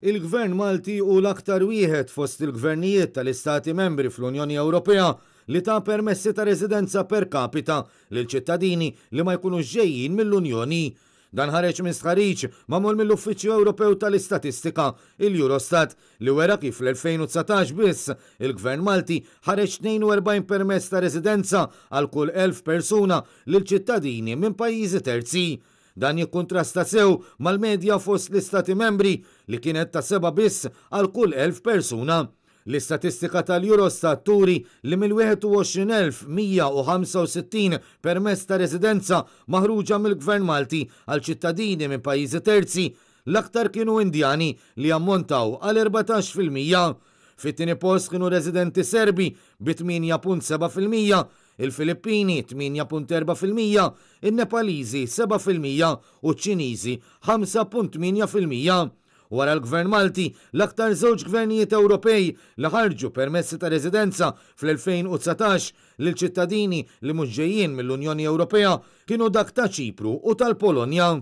Il-Gvern Malti u l-aktar wieħed fost il-gvernijiet tal-Istati membri fl-Unjoni Ewropea li ta' permessi ta' residenza per capita lil ċittadini li ma jkunux ġejjin mill-Unjoni. Dan ħareġ minn sħariċ mamul mill-Uffiċċju Ewropew tal-Istatistika, il-Eurostat, li wera kif l-2019 biss il-Gvern Malti ħareġ 42 permess ta' residenza għal kull 1000 persuna lil ċittadini minn pajjiżi terzi. Dan jikkontrasta sew mal-medja fost l-istati membri li kienet ta' seba biss għal kull elf persuna. L-istatistika tal-Eurostat turi li mill-21165 permess ta' residenza maħruġa mill-Gvern Malti għal ċittadini minn pajjiżi terzi l-aktar kienu indjani li ammontaw għal 14%. Fit-tieni post kienu residenti serbi bi 8.7% il-Filippini 8.4%, il-Nepalizi 7% u ċ-Ċiniżi 5.8%. Wara l-Gvern Malti, l-aktar żewġ gvernijiet Ewropej li ħarġu permessi ta' residenza fl-2019 lil ċittadini li mhux ġejjin mill-Unjoni Ewropea kienu dak ta' Ċipru u tal-Polonja.